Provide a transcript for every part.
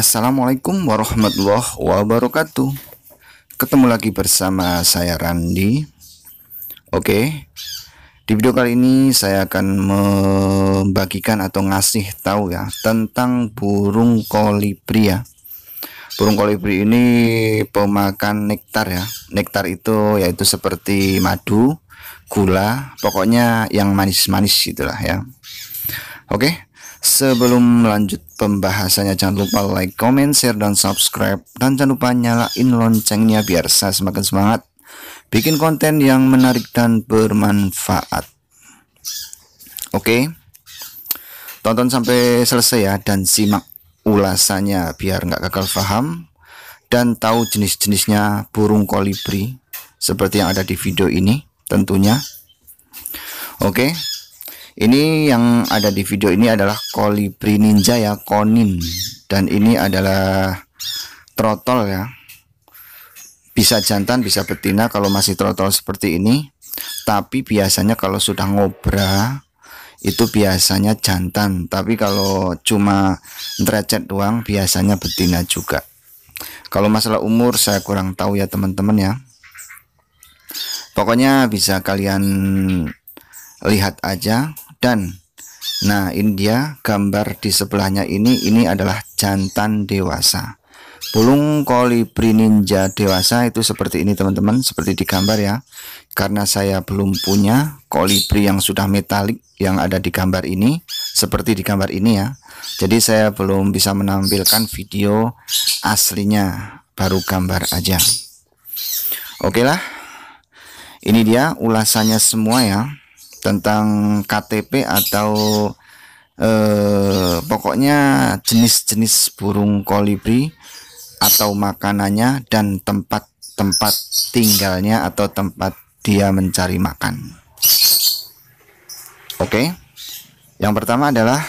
Assalamualaikum warahmatullahi wabarakatuh Ketemu lagi bersama saya Randi Oke Di video kali ini saya akan membagikan atau ngasih tahu ya Tentang burung kolibri ya Burung kolibri ini pemakan nektar ya Nektar itu yaitu seperti madu, gula Pokoknya yang manis-manis gitulah ya Oke Sebelum lanjut pembahasannya jangan lupa like, comment, share, dan subscribe Dan jangan lupa nyalain loncengnya biar saya semakin semangat Bikin konten yang menarik dan bermanfaat Oke Tonton sampai selesai ya dan simak ulasannya biar nggak gagal paham Dan tahu jenis-jenisnya burung kolibri Seperti yang ada di video ini tentunya Oke ini yang ada di video ini adalah kolibri ninja ya konin dan ini adalah trotol ya bisa jantan bisa betina kalau masih trotol seperti ini tapi biasanya kalau sudah ngobra itu biasanya jantan tapi kalau cuma ngerecet doang biasanya betina juga kalau masalah umur saya kurang tahu ya teman-teman ya pokoknya bisa kalian lihat aja dan nah ini dia gambar di sebelahnya ini ini adalah jantan dewasa Bulung kolibri ninja dewasa itu seperti ini teman-teman seperti di gambar ya karena saya belum punya kolibri yang sudah metalik yang ada di gambar ini seperti di gambar ini ya jadi saya belum bisa menampilkan video aslinya baru gambar aja oke okay lah ini dia ulasannya semua ya tentang KTP atau eh, pokoknya jenis-jenis burung kolibri atau makanannya dan tempat-tempat tinggalnya atau tempat dia mencari makan. Oke. Yang pertama adalah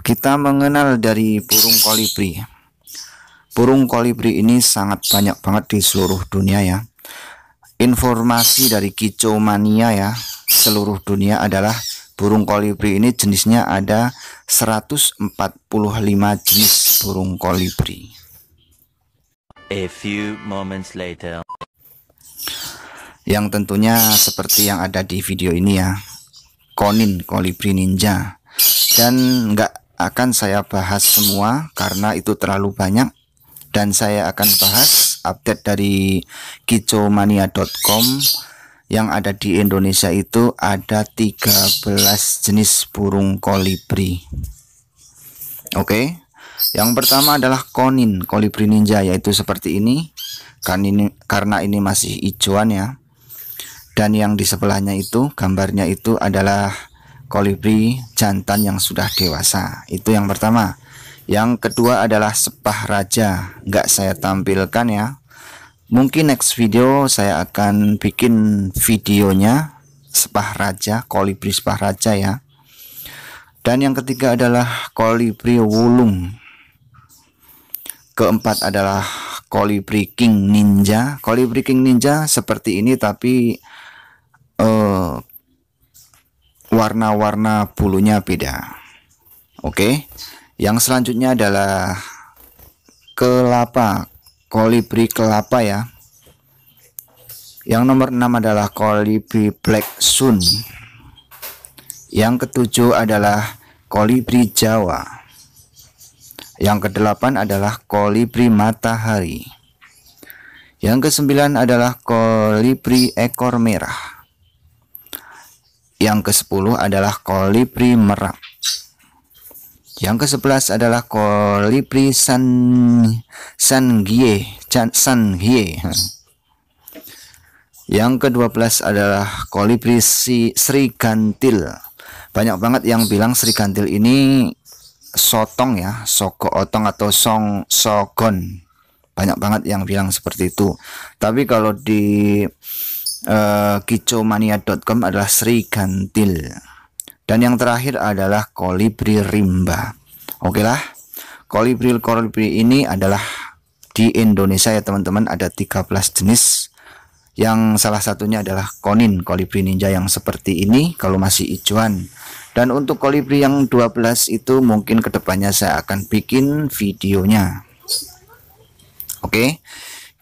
kita mengenal dari burung kolibri. Burung kolibri ini sangat banyak banget di seluruh dunia ya. Informasi dari kicomania ya, seluruh dunia adalah burung kolibri ini jenisnya ada 145 jenis burung kolibri. A few moments later. Yang tentunya seperti yang ada di video ini ya. Konin kolibri ninja. Dan nggak akan saya bahas semua karena itu terlalu banyak dan saya akan bahas update dari kicomania.com yang ada di Indonesia itu ada 13 jenis burung kolibri. Oke. Yang pertama adalah konin, kolibri ninja yaitu seperti ini. Kan ini karena ini masih hijauan ya. Dan yang di sebelahnya itu gambarnya itu adalah kolibri jantan yang sudah dewasa. Itu yang pertama. Yang kedua adalah sepah raja, Enggak saya tampilkan ya mungkin next video saya akan bikin videonya sepah raja kolibri sepah raja ya dan yang ketiga adalah kolibri wulung keempat adalah kolibri king ninja kolibri king ninja seperti ini tapi warna eh, warna-warna bulunya beda oke okay? yang selanjutnya adalah kelapa kolibri kelapa ya yang nomor enam adalah kolibri black sun yang ketujuh adalah kolibri jawa yang kedelapan adalah kolibri matahari yang kesembilan adalah kolibri ekor merah yang kesepuluh adalah kolibri merak yang ke-11 adalah Kolibri San gie, san san gie. Yang ke-12 adalah Kolibri si, Sri Gantil. Banyak banget yang bilang Sri Gantil ini sotong ya, soko otong atau song sogon. Banyak banget yang bilang seperti itu. Tapi kalau di uh, eh, kicomania.com adalah Sri Gantil. Dan yang terakhir adalah kolibri rimba. Oke lah, kolibri-kolibri ini adalah di Indonesia ya teman-teman ada 13 jenis yang salah satunya adalah konin kolibri ninja yang seperti ini kalau masih ijuan. dan untuk kolibri yang 12 itu mungkin kedepannya saya akan bikin videonya oke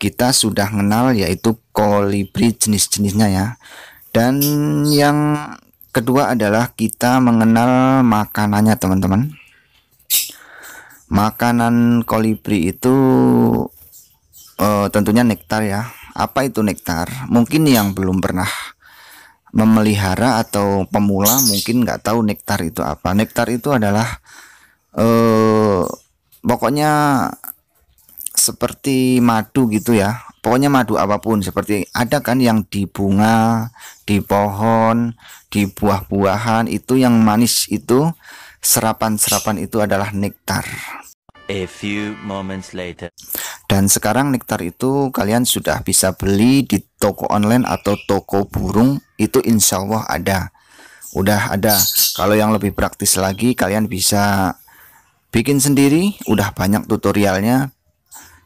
kita sudah kenal yaitu kolibri jenis-jenisnya ya dan yang kedua adalah kita mengenal makanannya teman-teman makanan kolibri itu uh, tentunya nektar ya apa itu nektar mungkin yang belum pernah memelihara atau pemula mungkin nggak tahu nektar itu apa nektar itu adalah eh, pokoknya seperti madu gitu ya pokoknya madu apapun seperti ada kan yang di bunga di pohon di buah-buahan itu yang manis itu serapan-serapan itu adalah nektar A few moments later. Dan sekarang nektar itu kalian sudah bisa beli di toko online atau toko burung itu insya Allah ada. Udah ada. Kalau yang lebih praktis lagi kalian bisa bikin sendiri. Udah banyak tutorialnya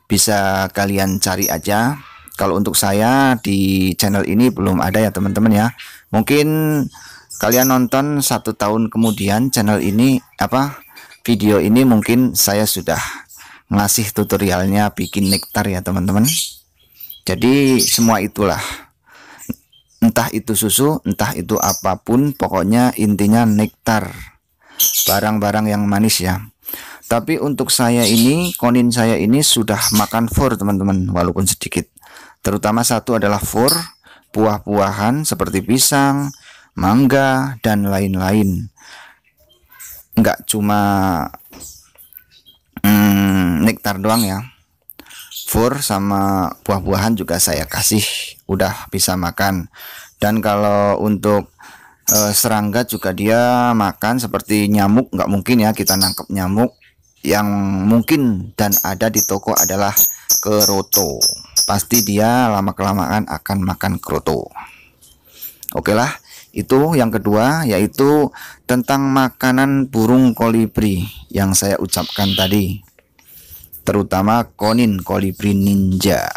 bisa kalian cari aja kalau untuk saya di channel ini belum ada ya teman-teman ya mungkin kalian nonton satu tahun kemudian channel ini apa video ini mungkin saya sudah ngasih tutorialnya bikin nektar ya teman-teman jadi semua itulah entah itu susu entah itu apapun pokoknya intinya nektar barang-barang yang manis ya tapi untuk saya ini konin saya ini sudah makan fur teman-teman walaupun sedikit terutama satu adalah fur buah-buahan seperti pisang mangga dan lain-lain nggak cuma hmm, nektar doang ya fur sama buah-buahan juga saya kasih udah bisa makan dan kalau untuk e, serangga juga dia makan seperti nyamuk nggak mungkin ya kita nangkep nyamuk yang mungkin dan ada di toko adalah keroto pasti dia lama kelamaan akan makan keroto oke lah itu yang kedua yaitu tentang makanan burung kolibri yang saya ucapkan tadi terutama konin kolibri ninja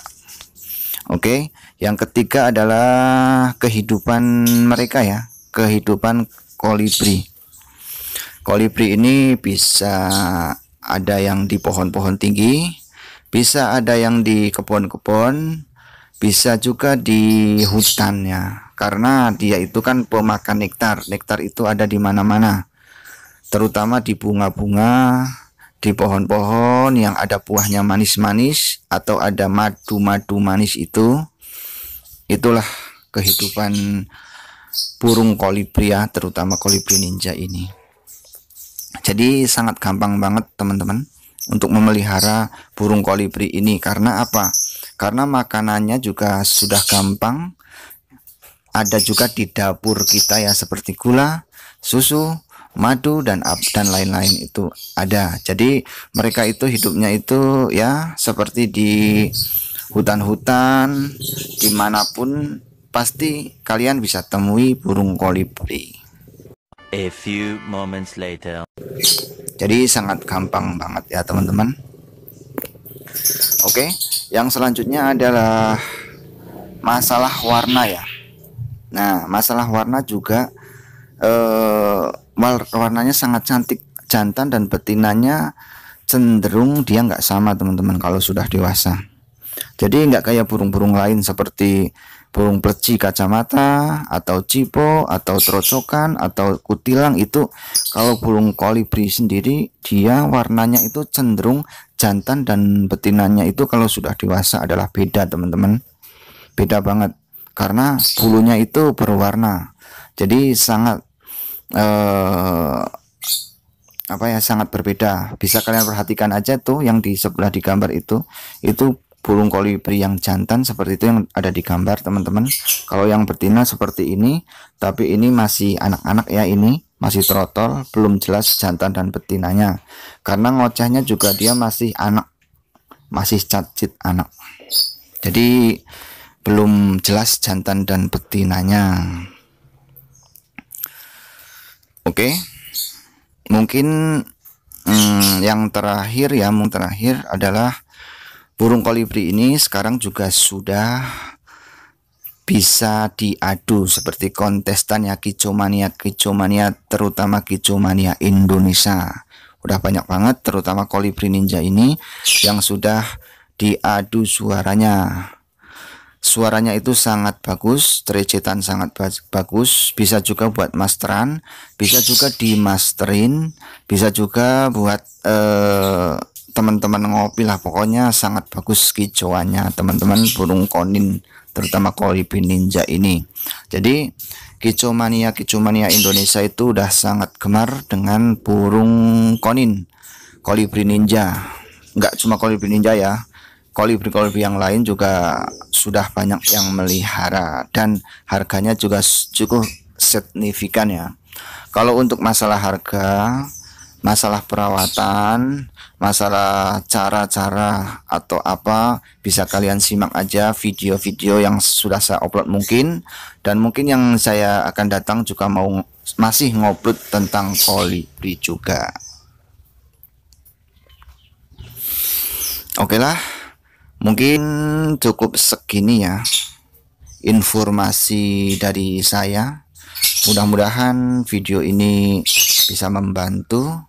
Oke, yang ketiga adalah kehidupan mereka ya, kehidupan kolibri. Kolibri ini bisa ada yang di pohon-pohon tinggi, bisa ada yang di kebun-kebun, bisa juga di hutannya. Karena dia itu kan pemakan nektar. Nektar itu ada di mana-mana. Terutama di bunga-bunga, di pohon-pohon yang ada buahnya manis-manis atau ada madu-madu manis itu. Itulah kehidupan burung kolibri ya, terutama kolibri ninja ini. Jadi sangat gampang banget teman-teman untuk memelihara burung kolibri ini karena apa? Karena makanannya juga sudah gampang. Ada juga di dapur kita ya seperti gula, susu, madu dan up dan lain-lain itu ada. Jadi mereka itu hidupnya itu ya seperti di hutan-hutan dimanapun pasti kalian bisa temui burung kolibri. A few moments later. Jadi sangat gampang banget ya teman-teman. Oke, yang selanjutnya adalah masalah warna ya. Nah, masalah warna juga eh, warnanya sangat cantik jantan dan betinanya cenderung dia nggak sama teman-teman kalau sudah dewasa. Jadi nggak kayak burung-burung lain seperti burung pleci kacamata atau cipo atau trocokan atau kutilang itu kalau burung kolibri sendiri dia warnanya itu cenderung jantan dan betinanya itu kalau sudah dewasa adalah beda teman-teman beda banget karena bulunya itu berwarna jadi sangat eh, apa ya sangat berbeda bisa kalian perhatikan aja tuh yang di sebelah di gambar itu itu burung kolibri yang jantan seperti itu yang ada di gambar teman-teman kalau yang betina seperti ini tapi ini masih anak-anak ya ini masih trotol belum jelas jantan dan betinanya karena ngocehnya juga dia masih anak masih cacit anak jadi belum jelas jantan dan betinanya oke mungkin hmm, yang terakhir ya mungkin terakhir adalah Burung kolibri ini sekarang juga sudah bisa diadu seperti kontestan ya kicomania kicomania terutama kicomania Indonesia. Udah banyak banget terutama kolibri ninja ini yang sudah diadu suaranya. Suaranya itu sangat bagus, trecetan sangat bagus, bisa juga buat masteran, bisa juga dimasterin, bisa juga buat eh, teman-teman ngopi lah pokoknya sangat bagus kicauannya teman-teman burung konin terutama kolibri ninja ini jadi kicau mania kicau mania Indonesia itu udah sangat gemar dengan burung konin kolibri ninja nggak cuma kolibri ninja ya kolibri kolibri yang lain juga sudah banyak yang melihara dan harganya juga cukup signifikan ya kalau untuk masalah harga masalah perawatan, masalah cara-cara atau apa bisa kalian simak aja video-video yang sudah saya upload mungkin dan mungkin yang saya akan datang juga mau masih ngobrol tentang kolibri juga. Oke lah, mungkin cukup segini ya informasi dari saya. Mudah-mudahan video ini bisa membantu